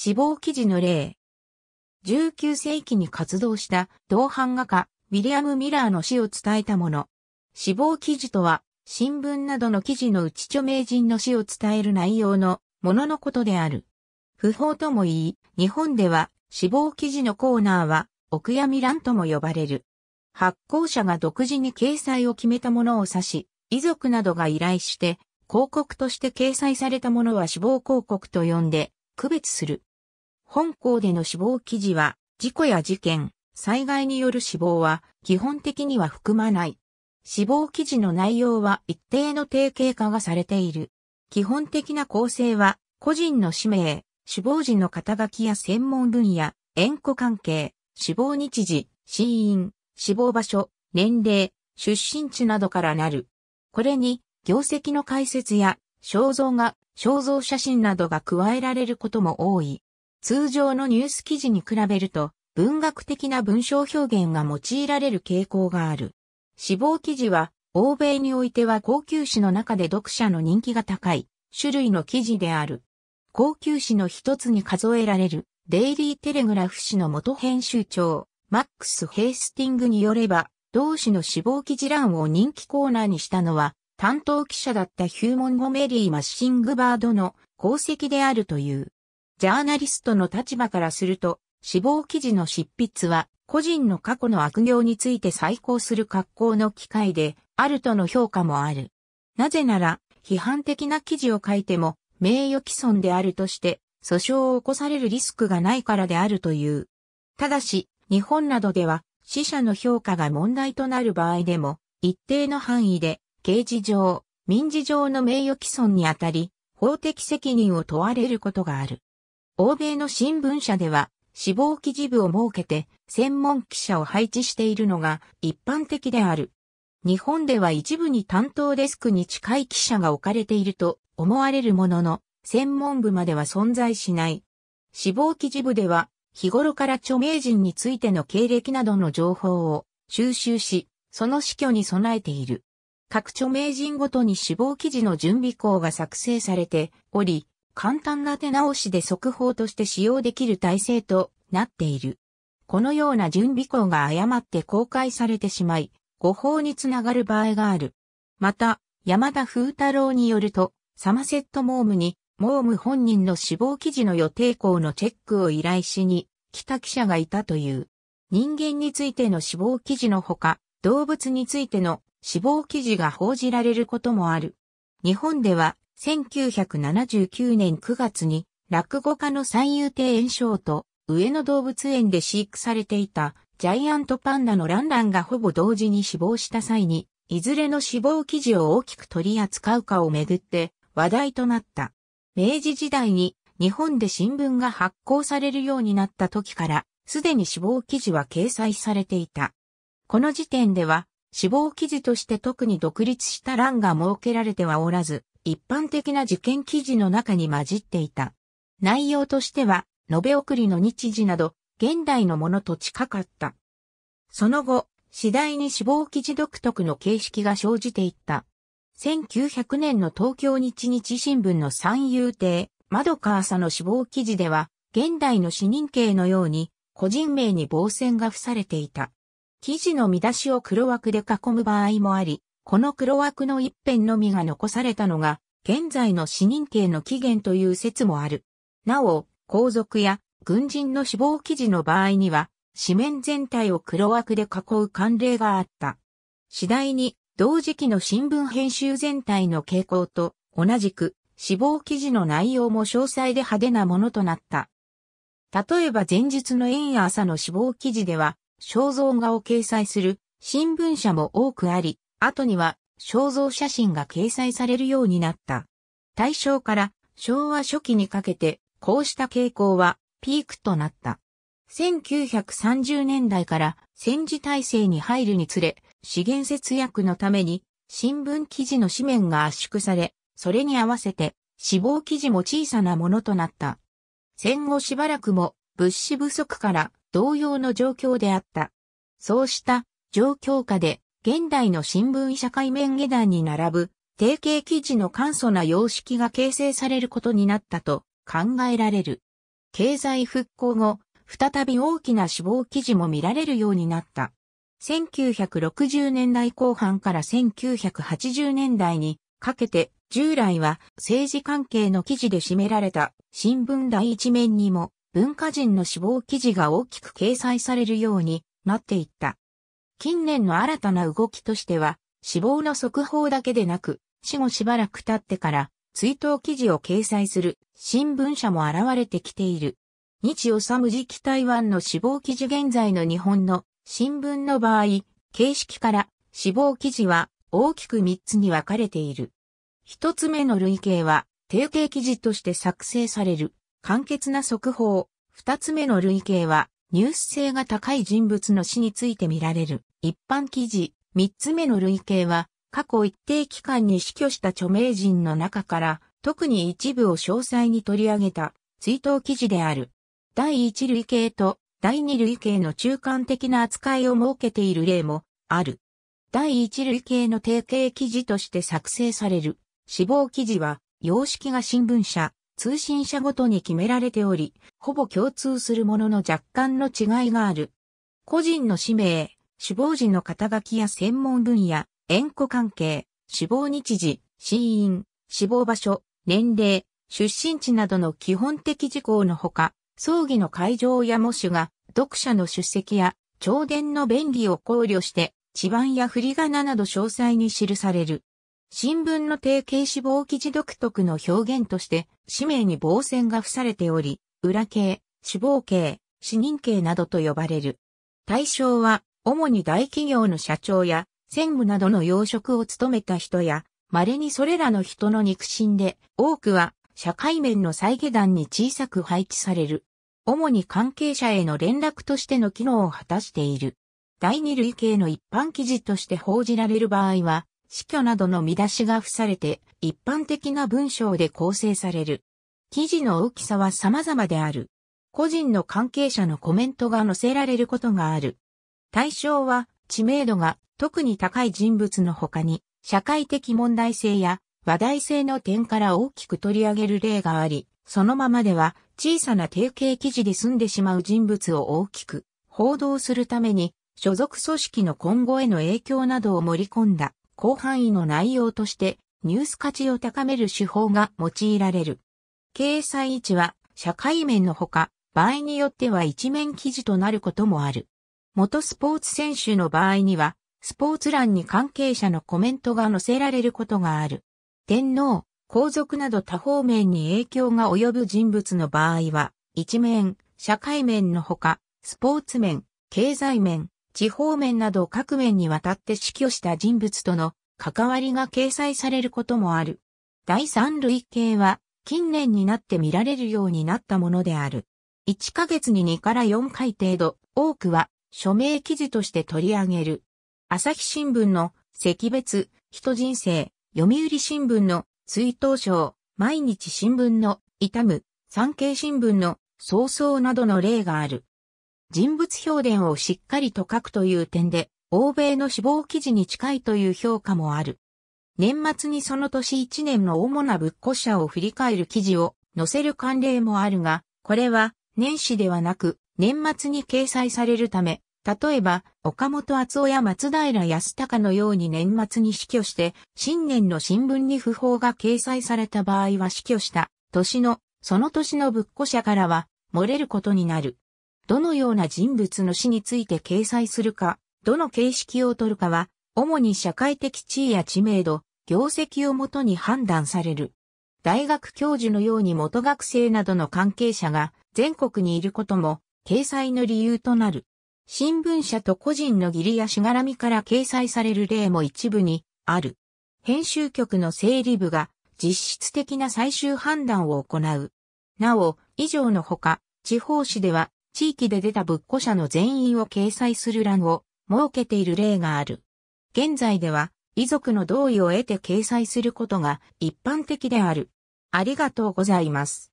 死亡記事の例。19世紀に活動した同伴画家、ウィリアム・ミラーの死を伝えたもの。死亡記事とは、新聞などの記事のうち著名人の死を伝える内容のもののことである。不法とも言い、日本では死亡記事のコーナーは、奥闇や欄とも呼ばれる。発行者が独自に掲載を決めたものを指し、遺族などが依頼して、広告として掲載されたものは死亡広告と呼んで、区別する。本校での死亡記事は、事故や事件、災害による死亡は基本的には含まない。死亡記事の内容は一定の定型化がされている。基本的な構成は、個人の氏名、死亡時の肩書きや専門分野、縁故関係、死亡日時、死因、死亡場所、年齢、出身地などからなる。これに、業績の解説や、肖像画、肖像写真などが加えられることも多い。通常のニュース記事に比べると、文学的な文章表現が用いられる傾向がある。死亡記事は、欧米においては高級誌の中で読者の人気が高い種類の記事である。高級誌の一つに数えられる、デイリーテレグラフ誌の元編集長、マックス・ヘイスティングによれば、同誌の死亡記事欄を人気コーナーにしたのは、担当記者だったヒューモンゴ・メリー・マッシングバードの功績であるという。ジャーナリストの立場からすると、死亡記事の執筆は、個人の過去の悪行について再考する格好の機会で、あるとの評価もある。なぜなら、批判的な記事を書いても、名誉毀損であるとして、訴訟を起こされるリスクがないからであるという。ただし、日本などでは、死者の評価が問題となる場合でも、一定の範囲で、刑事上、民事上の名誉毀損にあたり、法的責任を問われることがある。欧米の新聞社では、死亡記事部を設けて、専門記者を配置しているのが一般的である。日本では一部に担当デスクに近い記者が置かれていると思われるものの、専門部までは存在しない。死亡記事部では、日頃から著名人についての経歴などの情報を収集し、その死去に備えている。各著名人ごとに死亡記事の準備校が作成されており、簡単な手直しで速報として使用できる体制となっている。このような準備項が誤って公開されてしまい、誤報につながる場合がある。また、山田風太郎によると、サマセットモームに、モーム本人の死亡記事の予定校のチェックを依頼しに、来た記者がいたという。人間についての死亡記事のほか、動物についての死亡記事が報じられることもある。日本では1979年9月に落語家の三遊亭炎章と上野動物園で飼育されていたジャイアントパンダのランランがほぼ同時に死亡した際に、いずれの死亡記事を大きく取り扱うかをめぐって話題となった。明治時代に日本で新聞が発行されるようになった時から、すでに死亡記事は掲載されていた。この時点では、死亡記事として特に独立した欄が設けられてはおらず、一般的な受験記事の中に混じっていた。内容としては、延べ送りの日時など、現代のものと近かった。その後、次第に死亡記事独特の形式が生じていった。1900年の東京日日新聞の三遊亭、窓川さの死亡記事では、現代の死人刑のように、個人名に防線が付されていた。記事の見出しを黒枠で囲む場合もあり、この黒枠の一辺のみが残されたのが、現在の死人刑の起源という説もある。なお、皇族や軍人の死亡記事の場合には、紙面全体を黒枠で囲う慣例があった。次第に、同時期の新聞編集全体の傾向と、同じく、死亡記事の内容も詳細で派手なものとなった。例えば前日の縁や朝の死亡記事では、肖像画を掲載する新聞社も多くあり、後には肖像写真が掲載されるようになった。大正から昭和初期にかけて、こうした傾向はピークとなった。1930年代から戦時体制に入るにつれ、資源節約のために新聞記事の紙面が圧縮され、それに合わせて死亡記事も小さなものとなった。戦後しばらくも物資不足から同様の状況であった。そうした状況下で現代の新聞社会面下段に並ぶ、定型記事の簡素な様式が形成されることになったと考えられる。経済復興後、再び大きな死亡記事も見られるようになった。1960年代後半から1980年代にかけて従来は政治関係の記事で占められた新聞第一面にも文化人の死亡記事が大きく掲載されるようになっていった。近年の新たな動きとしては、死亡の速報だけでなく、死後しばらく経ってから追悼記事を掲載する新聞社も現れてきている。日治時期台湾の死亡記事現在の日本の新聞の場合、形式から死亡記事は大きく3つに分かれている。1つ目の類型は定型記事として作成される簡潔な速報。2つ目の類型はニュース性が高い人物の死について見られる。一般記事、三つ目の類型は、過去一定期間に死去した著名人の中から、特に一部を詳細に取り上げた追悼記事である。第一類型と第二類型の中間的な扱いを設けている例もある。第一類型の定型記事として作成される死亡記事は、様式が新聞社、通信社ごとに決められており、ほぼ共通するものの若干の違いがある。個人の氏名、死亡時の肩書きや専門分野、縁故関係、死亡日時、死因、死亡場所、年齢、出身地などの基本的事項のほか、葬儀の会場や模種が読者の出席や弔電の便宜を考慮して、地盤や振り仮名など詳細に記される。新聞の定型死亡記事独特の表現として、氏名に防線が付されており、裏形、死亡形、死人形などと呼ばれる。対象は、主に大企業の社長や、専務などの要職を務めた人や、稀にそれらの人の肉親で、多くは、社会面の再下段に小さく配置される。主に関係者への連絡としての機能を果たしている。第二類型の一般記事として報じられる場合は、死去などの見出しが付されて一般的な文章で構成される。記事の大きさは様々である。個人の関係者のコメントが載せられることがある。対象は知名度が特に高い人物の他に社会的問題性や話題性の点から大きく取り上げる例があり、そのままでは小さな定型記事で済んでしまう人物を大きく報道するために所属組織の今後への影響などを盛り込んだ広範囲の内容としてニュース価値を高める手法が用いられる。掲載位置は社会面のほか、場合によっては一面記事となることもある。元スポーツ選手の場合には、スポーツ欄に関係者のコメントが載せられることがある。天皇、皇族など多方面に影響が及ぶ人物の場合は、一面、社会面のほか、スポーツ面、経済面、地方面など各面にわたって死去した人物との関わりが掲載されることもある。第三類型は近年になって見られるようになったものである。1ヶ月に2から4回程度、多くは署名記事として取り上げる。朝日新聞の赤別、人人生、読売新聞の追悼賞、毎日新聞の痛む、産経新聞の早々などの例がある。人物評伝をしっかりと書くという点で、欧米の死亡記事に近いという評価もある。年末にその年1年の主な仏古者を振り返る記事を載せる慣例もあるが、これは年始ではなく年末に掲載されるため、例えば岡本厚夫や松平康隆のように年末に死去して新年の新聞に不法が掲載された場合は死去した年のその年の仏古者からは漏れることになる。どのような人物の死について掲載するか、どの形式を取るかは、主に社会的地位や知名度、業績をもとに判断される。大学教授のように元学生などの関係者が全国にいることも掲載の理由となる。新聞社と個人の義理やしがらみから掲載される例も一部にある。編集局の整理部が実質的な最終判断を行う。なお、以上のほか、地方紙では地域で出た仏庫者の全員を掲載する欄を設けている例がある。現在では、遺族の同意を得て掲載することが一般的である。ありがとうございます。